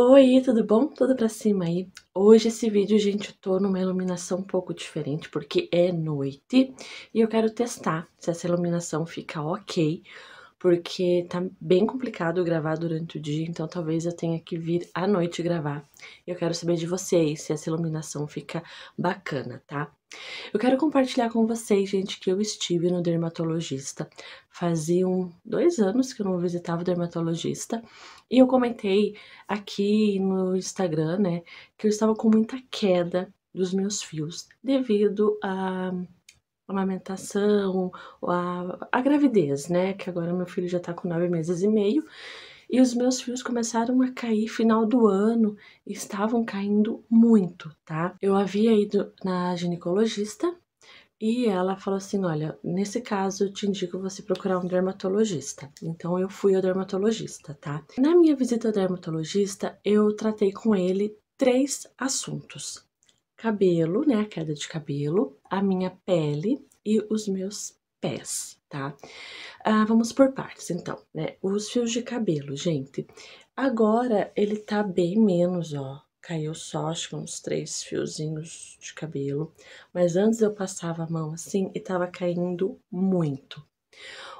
Oi, tudo bom? Tudo pra cima aí? Hoje esse vídeo, gente, eu tô numa iluminação um pouco diferente, porque é noite e eu quero testar se essa iluminação fica ok, porque tá bem complicado gravar durante o dia, então talvez eu tenha que vir à noite gravar. Eu quero saber de vocês se essa iluminação fica bacana, tá? Eu quero compartilhar com vocês, gente, que eu estive no dermatologista. Faziam dois anos que eu não visitava o dermatologista. E eu comentei aqui no Instagram, né, que eu estava com muita queda dos meus fios devido à amamentação, à gravidez, né? Que agora meu filho já tá com nove meses e meio e os meus fios começaram a cair final do ano, estavam caindo muito, tá? Eu havia ido na ginecologista e ela falou assim: olha, nesse caso eu te indico você procurar um dermatologista. Então eu fui ao dermatologista, tá? Na minha visita ao dermatologista, eu tratei com ele três assuntos: cabelo, né? A queda de cabelo, a minha pele e os meus pés tá? Ah, vamos por partes, então, né? Os fios de cabelo, gente. Agora ele tá bem menos, ó. Caiu só, acho que uns três fiozinhos de cabelo. Mas antes eu passava a mão assim e tava caindo muito.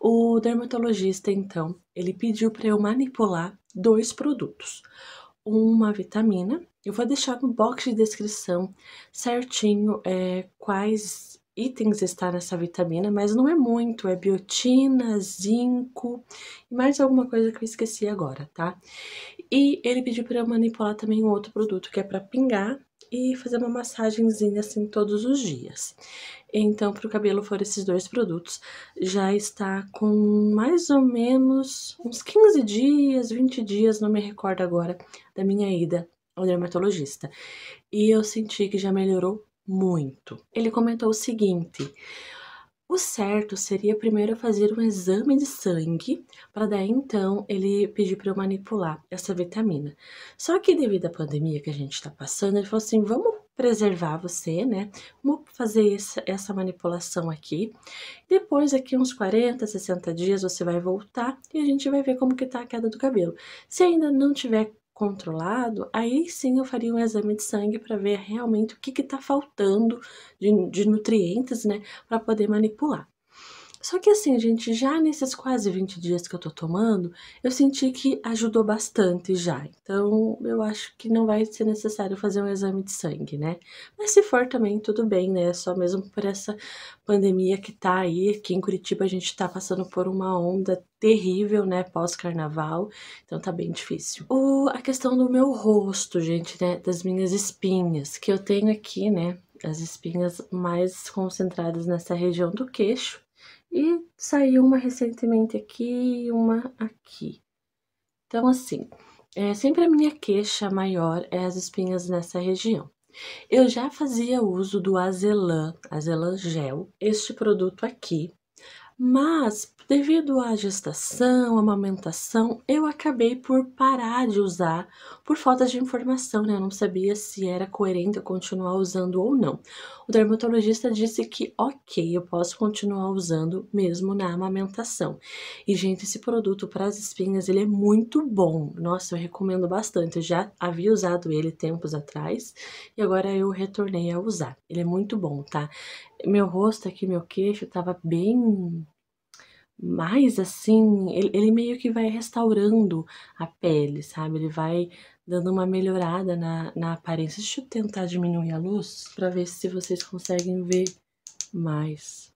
O dermatologista, então, ele pediu para eu manipular dois produtos. Uma vitamina, eu vou deixar no box de descrição certinho é, quais itens está nessa vitamina, mas não é muito, é biotina, zinco e mais alguma coisa que eu esqueci agora, tá? E ele pediu para eu manipular também um outro produto que é para pingar e fazer uma massagenzinha assim todos os dias. Então, para o cabelo foram esses dois produtos, já está com mais ou menos uns 15 dias, 20 dias, não me recordo agora, da minha ida ao dermatologista. E eu senti que já melhorou muito. Ele comentou o seguinte: o certo seria primeiro fazer um exame de sangue, para daí então ele pedir para eu manipular essa vitamina. Só que devido à pandemia que a gente está passando, ele falou assim: vamos preservar você, né? Vamos fazer essa manipulação aqui. Depois, aqui uns 40, 60 dias, você vai voltar e a gente vai ver como que tá a queda do cabelo. Se ainda não tiver controlado, aí sim eu faria um exame de sangue para ver realmente o que está faltando de, de nutrientes, né, para poder manipular. Só que assim, gente, já nesses quase 20 dias que eu tô tomando, eu senti que ajudou bastante já. Então, eu acho que não vai ser necessário fazer um exame de sangue, né? Mas se for também, tudo bem, né? Só mesmo por essa pandemia que tá aí, aqui em Curitiba a gente tá passando por uma onda terrível, né, pós-carnaval, então tá bem difícil. O, a questão do meu rosto, gente, né, das minhas espinhas, que eu tenho aqui, né, as espinhas mais concentradas nessa região do queixo, e saiu uma recentemente aqui e uma aqui. Então, assim, é, sempre a minha queixa maior é as espinhas nessa região. Eu já fazia uso do Azelan, Azelan Gel, este produto aqui, mas Devido à gestação, amamentação, eu acabei por parar de usar por falta de informação, né? Eu não sabia se era coerente eu continuar usando ou não. O dermatologista disse que, ok, eu posso continuar usando mesmo na amamentação. E, gente, esse produto para as espinhas, ele é muito bom. Nossa, eu recomendo bastante. Eu já havia usado ele tempos atrás e agora eu retornei a usar. Ele é muito bom, tá? Meu rosto aqui, meu queixo, tava bem mas assim, ele, ele meio que vai restaurando a pele, sabe? Ele vai dando uma melhorada na, na aparência. Deixa eu tentar diminuir a luz para ver se vocês conseguem ver mais.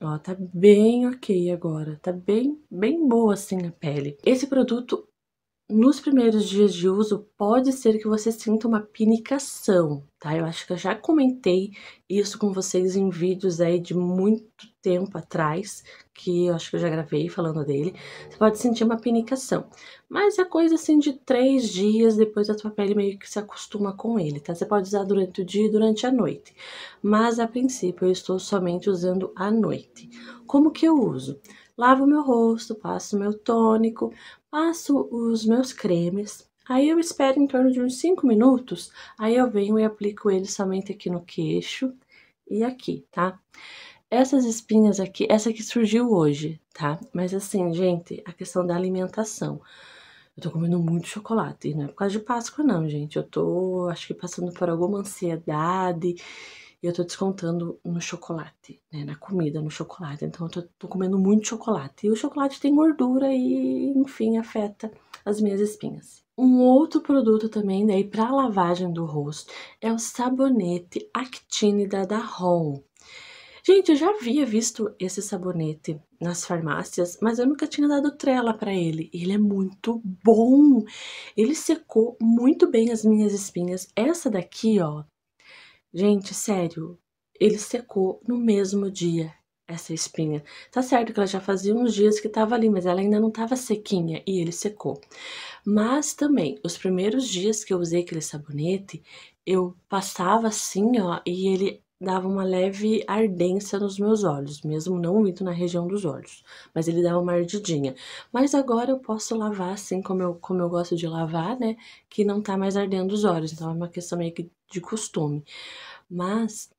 Ó, tá bem ok agora, tá bem, bem boa assim a pele. Esse produto nos primeiros dias de uso, pode ser que você sinta uma pinicação, tá? Eu acho que eu já comentei isso com vocês em vídeos aí de muito tempo atrás, que eu acho que eu já gravei falando dele. Você pode sentir uma pinicação, mas é coisa assim de três dias depois a tua pele meio que se acostuma com ele, tá? Você pode usar durante o dia e durante a noite, mas a princípio eu estou somente usando à noite. Como que eu uso? lavo meu rosto, passo meu tônico, passo os meus cremes. Aí eu espero em torno de uns 5 minutos, aí eu venho e aplico ele somente aqui no queixo e aqui, tá? Essas espinhas aqui, essa que surgiu hoje, tá? Mas assim, gente, a questão da alimentação. Eu tô comendo muito chocolate, e não é por causa de Páscoa não, gente. Eu tô, acho que passando por alguma ansiedade e eu tô descontando no chocolate, né? Na comida, no chocolate. Então eu tô, tô comendo muito chocolate. E o chocolate tem gordura e, enfim, afeta as minhas espinhas. Um outro produto também daí né, para lavagem do rosto é o sabonete Actine da Daron. Gente, eu já havia visto esse sabonete nas farmácias, mas eu nunca tinha dado trela para ele. Ele é muito bom. Ele secou muito bem as minhas espinhas. Essa daqui, ó, Gente, sério, ele secou no mesmo dia essa espinha. Tá certo que ela já fazia uns dias que tava ali, mas ela ainda não tava sequinha e ele secou. Mas também, os primeiros dias que eu usei aquele sabonete, eu passava assim, ó, e ele dava uma leve ardência nos meus olhos, mesmo não muito na região dos olhos, mas ele dava uma ardidinha. Mas agora eu posso lavar assim como eu, como eu gosto de lavar, né? Que não tá mais ardendo os olhos, então é uma questão meio que de costume. Mas,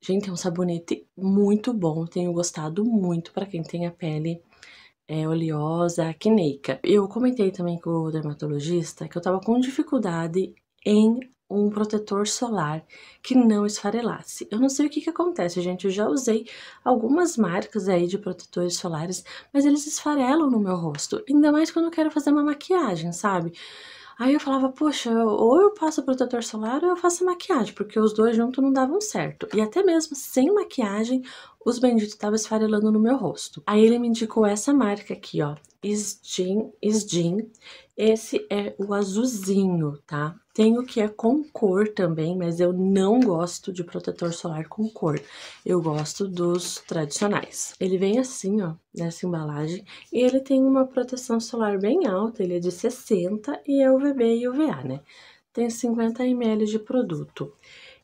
gente, é um sabonete muito bom, tenho gostado muito para quem tem a pele é, oleosa, acneica. Eu comentei também com o dermatologista que eu tava com dificuldade em um protetor solar que não esfarelasse. Eu não sei o que, que acontece, gente. Eu já usei algumas marcas aí de protetores solares, mas eles esfarelam no meu rosto. Ainda mais quando eu quero fazer uma maquiagem, sabe? Aí eu falava, poxa, ou eu passo protetor solar ou eu faço maquiagem, porque os dois juntos não davam certo. E até mesmo sem maquiagem, os benditos estavam esfarelando no meu rosto. Aí ele me indicou essa marca aqui, ó, Isdin, Isdin, esse é o azulzinho, tá? Tem o que é com cor também, mas eu não gosto de protetor solar com cor. Eu gosto dos tradicionais. Ele vem assim, ó, nessa embalagem. E ele tem uma proteção solar bem alta, ele é de 60 e é UVB e UVA, né? Tem 50 ml de produto.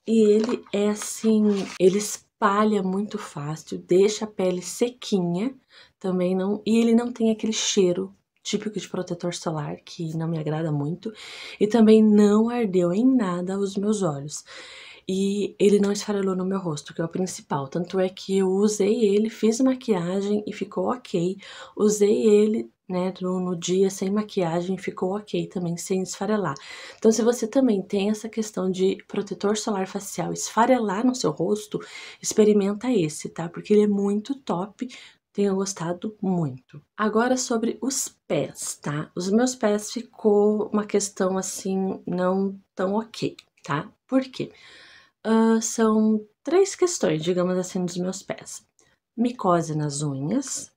E ele é assim, ele espalha muito fácil, deixa a pele sequinha também não, e ele não tem aquele cheiro típico de protetor solar, que não me agrada muito, e também não ardeu em nada os meus olhos. E ele não esfarelou no meu rosto, que é o principal. Tanto é que eu usei ele, fiz maquiagem e ficou ok. Usei ele né, no, no, dia sem maquiagem ficou ok também, sem esfarelar. Então, se você também tem essa questão de protetor solar facial esfarelar no seu rosto, experimenta esse, tá? Porque ele é muito top tenha gostado muito. Agora sobre os pés, tá? Os meus pés ficou uma questão assim, não tão ok, tá? Por quê? Uh, são três questões, digamos assim, dos meus pés: micose nas unhas.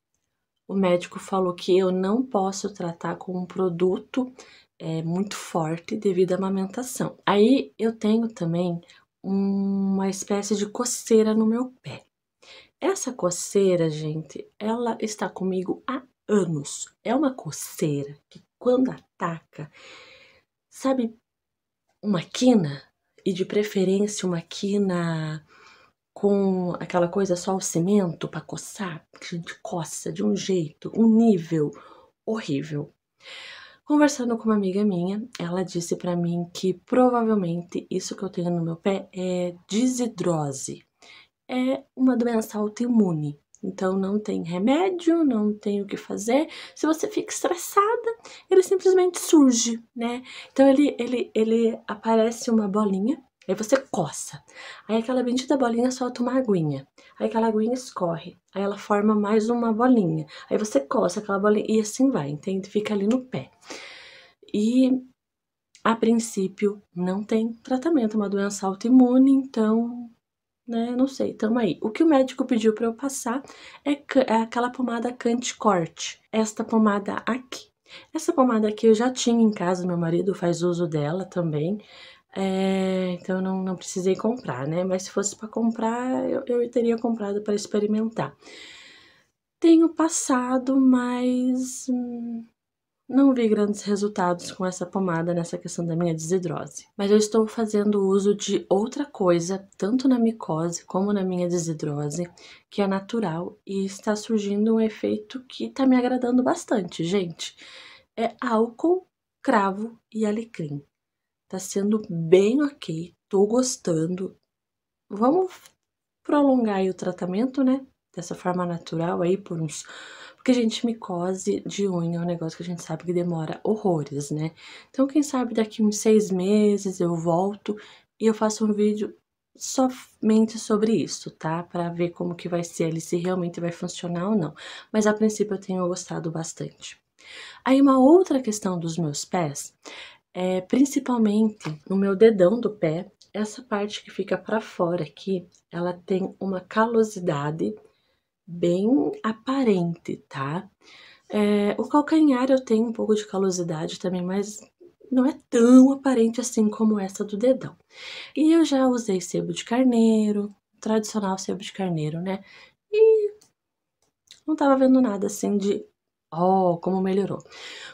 O médico falou que eu não posso tratar com um produto é, muito forte devido à amamentação. Aí eu tenho também uma espécie de coceira no meu pé. Essa coceira, gente, ela está comigo há anos. É uma coceira que quando ataca, sabe, uma quina e de preferência uma quina com aquela coisa só o cimento para coçar, que a gente coça de um jeito, um nível horrível. Conversando com uma amiga minha, ela disse para mim que provavelmente isso que eu tenho no meu pé é desidrose é uma doença autoimune. Então não tem remédio, não tem o que fazer. Se você fica estressada, ele simplesmente surge, né? Então ele, ele, ele aparece uma bolinha, aí você coça. Aí aquela bendita bolinha solta uma aguinha. Aí aquela aguinha escorre. Aí ela forma mais uma bolinha. Aí você coça aquela bolinha e assim vai, entende? Fica ali no pé. E a princípio não tem tratamento, é uma doença autoimune, então né? não sei, tamo aí. O que o médico pediu para eu passar é, é aquela pomada Cante-Corte. Esta pomada aqui. Essa pomada aqui eu já tinha em casa, meu marido faz uso dela também. É, então eu não, não precisei comprar, né? Mas se fosse para comprar, eu, eu teria comprado para experimentar. Tenho passado, mas hum, não vi grandes resultados com essa pomada nessa questão da minha desidrose, mas eu estou fazendo uso de outra coisa, tanto na micose como na minha desidrose, que é natural e está surgindo um efeito que está me agradando bastante, gente. É álcool, cravo e alecrim. Tá sendo bem ok, tô gostando. Vamos prolongar o tratamento, né? Dessa forma natural aí por uns porque, gente, micose de unha é um negócio que a gente sabe que demora horrores, né? Então, quem sabe daqui uns seis meses eu volto e eu faço um vídeo somente sobre isso, tá? Para ver como que vai ser ali, se realmente vai funcionar ou não. Mas a princípio eu tenho gostado bastante. Aí uma outra questão dos meus pés é principalmente no meu dedão do pé, essa parte que fica para fora aqui, ela tem uma calosidade bem aparente, tá? É, o calcanhar eu tenho um pouco de calosidade também, mas não é tão aparente assim como essa do dedão. E eu já usei sebo de carneiro, tradicional sebo de carneiro, né? E não tava vendo nada assim de Oh, como melhorou.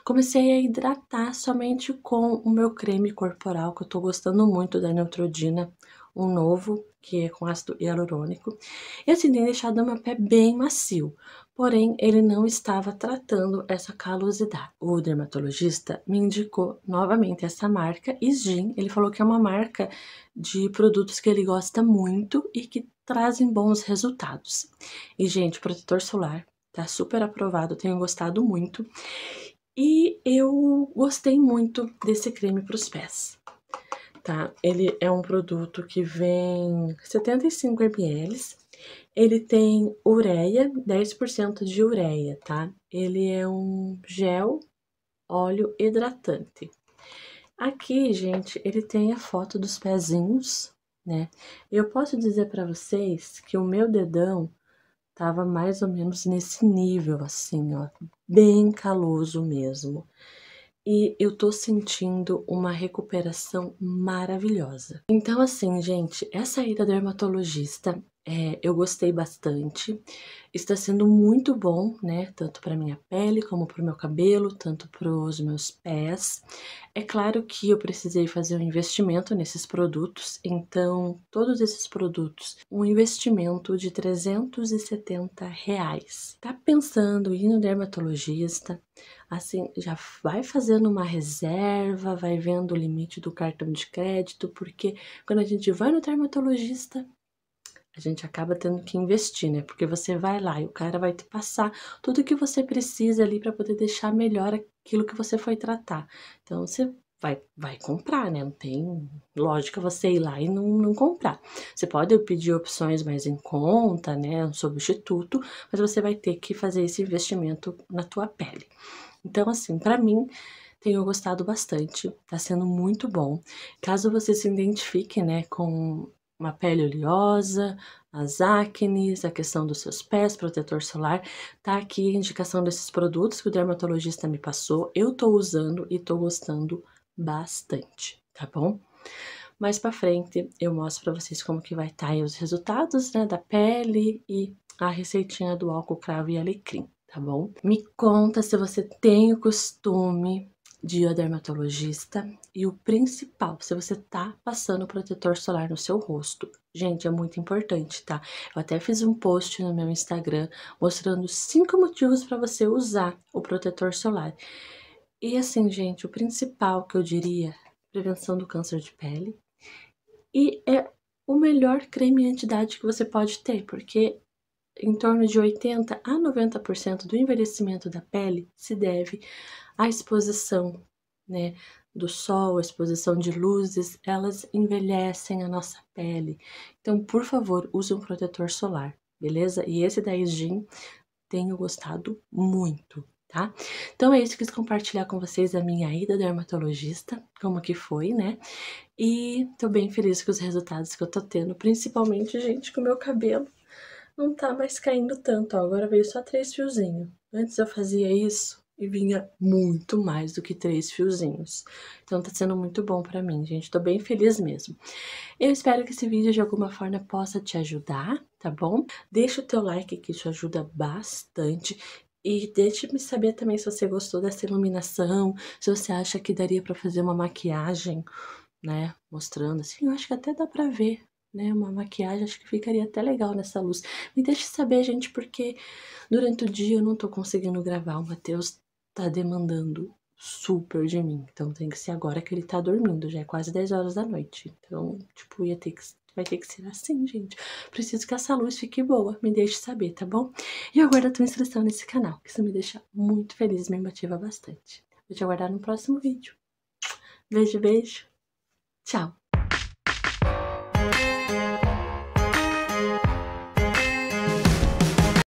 Comecei a hidratar somente com o meu creme corporal, que eu tô gostando muito da Neutrodina, um novo que é com ácido hialurônico. Esse assim tem deixado meu pé bem macio, porém ele não estava tratando essa calosidade. O dermatologista me indicou novamente essa marca, Isgin. Ele falou que é uma marca de produtos que ele gosta muito e que trazem bons resultados. E gente, protetor solar tá super aprovado, tenho gostado muito. E eu gostei muito desse creme para os pés tá? Ele é um produto que vem 75 ml. Ele tem ureia, 10% de ureia, tá? Ele é um gel óleo hidratante. Aqui, gente, ele tem a foto dos pezinhos, né? Eu posso dizer para vocês que o meu dedão tava mais ou menos nesse nível, assim, ó, bem caloso mesmo e eu tô sentindo uma recuperação maravilhosa. Então assim, gente, essa ida dermatologista é, eu gostei bastante. Está sendo muito bom, né? Tanto para minha pele, como para o meu cabelo, tanto para os meus pés. É claro que eu precisei fazer um investimento nesses produtos, então todos esses produtos, um investimento de 370 reais. Tá pensando em ir no dermatologista? Assim, já vai fazendo uma reserva, vai vendo o limite do cartão de crédito, porque quando a gente vai no dermatologista, a gente acaba tendo que investir, né? Porque você vai lá e o cara vai te passar tudo o que você precisa ali para poder deixar melhor aquilo que você foi tratar. Então você vai, vai comprar, né? Não tem lógica você ir lá e não, não comprar. Você pode pedir opções mais em conta, né? Um substituto, mas você vai ter que fazer esse investimento na tua pele. Então, assim, para mim, tenho gostado bastante, tá sendo muito bom. Caso você se identifique, né, com uma pele oleosa, as acnes, a questão dos seus pés, protetor solar. Tá aqui a indicação desses produtos que o dermatologista me passou. Eu tô usando e tô gostando bastante, tá bom? Mais pra frente eu mostro pra vocês como que vai estar tá os resultados, né, da pele e a receitinha do álcool cravo e alecrim, tá bom? Me conta se você tem o costume de dermatologista e o principal, se você tá passando protetor solar no seu rosto. Gente, é muito importante, tá? Eu até fiz um post no meu Instagram mostrando cinco motivos para você usar o protetor solar. E assim, gente, o principal que eu diria, prevenção do câncer de pele. E é o melhor creme anti-idade que você pode ter, porque em torno de 80 a 90% do envelhecimento da pele se deve à exposição, né? Do sol, à exposição de luzes, elas envelhecem a nossa pele. Então, por favor, use um protetor solar, beleza? E esse da Isgin tenho gostado muito, tá? Então é isso que quis compartilhar com vocês a minha ida dermatologista, como que foi, né? E tô bem feliz com os resultados que eu tô tendo, principalmente, gente, com o meu cabelo não tá mais caindo tanto, ó. Agora veio só três fiozinhos. Antes eu fazia isso e vinha muito mais do que três fiozinhos. Então tá sendo muito bom para mim, gente. Tô bem feliz mesmo. Eu espero que esse vídeo de alguma forma possa te ajudar, tá bom? Deixa o teu like que isso ajuda bastante. E deixe-me saber também se você gostou dessa iluminação, se você acha que daria para fazer uma maquiagem, né, mostrando assim, eu acho que até dá para ver né? Uma maquiagem, acho que ficaria até legal nessa luz. Me deixe saber, gente, porque durante o dia eu não tô conseguindo gravar. O Matheus tá demandando super de mim. Então tem que ser agora que ele tá dormindo, já é quase 10 horas da noite. Então, tipo, ia ter que vai ter que ser assim, gente. Preciso que essa luz fique boa, me deixe saber, tá bom? E eu aguardo a tua inscrição nesse canal, que isso me deixa muito feliz, me motiva bastante. Vou te aguardar no próximo vídeo. Beijo, beijo. Tchau.